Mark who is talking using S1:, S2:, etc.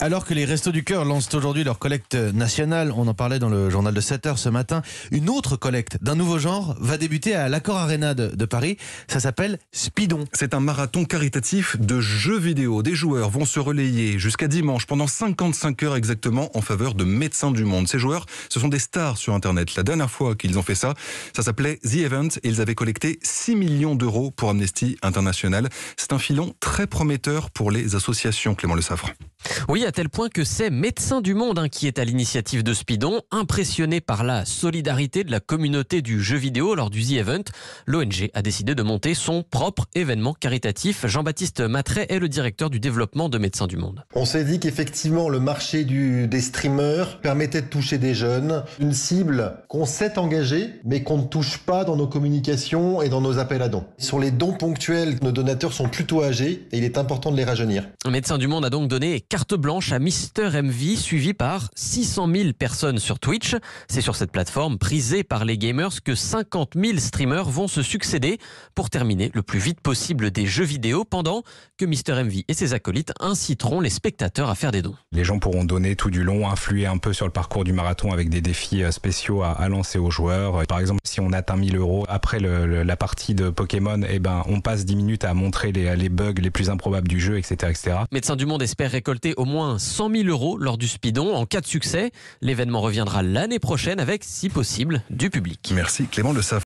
S1: Alors que les Restos du Cœur lancent aujourd'hui leur collecte nationale, on en parlait dans le journal de 7 h ce matin, une autre collecte d'un nouveau genre va débuter à l'Accord Arena de, Paris. Ça s'appelle Spidon. C'est un marathon caritatif de jeux vidéo. Des joueurs vont se relayer jusqu'à dimanche pendant 55 heures exactement en faveur de médecins du monde. Ces joueurs, ce sont des stars sur Internet. La dernière fois qu'ils ont fait ça, ça s'appelait The Event et ils avaient collecté 6 millions d'euros pour Amnesty International. C'est un filon très prometteur pour les associations, Clément Le Saffre.
S2: Oui, à tel point que c'est Médecins du Monde hein, qui est à l'initiative de Spidon, impressionné par la solidarité de la communauté du jeu vidéo lors du z Event. L'ONG a décidé de monter son propre événement caritatif. Jean-Baptiste Matray est le directeur du développement de Médecins du Monde.
S3: On s'est dit qu'effectivement le marché des streamers permettait de toucher des jeunes, une cible qu'on sait engagée, mais qu'on ne touche pas dans nos communications et dans nos appels à dons. Sur les dons ponctuels, nos donateurs sont plutôt âgés et il est important de les rajeunir.
S2: Médecins du Monde a donc donné blanche à Mister MV, suivi par 600 000 personnes sur Twitch. C'est sur cette plateforme prisée par les gamers que 50 000 streamers vont se succéder pour terminer le plus vite possible des jeux vidéo pendant que Mister MV et ses acolytes inciteront les spectateurs à faire des dons.
S4: Les gens pourront donner tout du long, influer un peu sur le parcours du marathon avec des défis euh, spéciaux à, lancer aux joueurs. Par exemple, si on atteint 1000 euros après la partie de Pokémon, eh ben, on passe 10 minutes à montrer les, bugs les plus improbables du jeu, etc., etc.
S2: Médecins du Monde espère récolter au moins 100 000 euros lors du Speedon. En cas de succès, l'événement reviendra l'année prochaine avec, si possible, du public. Merci Clément Le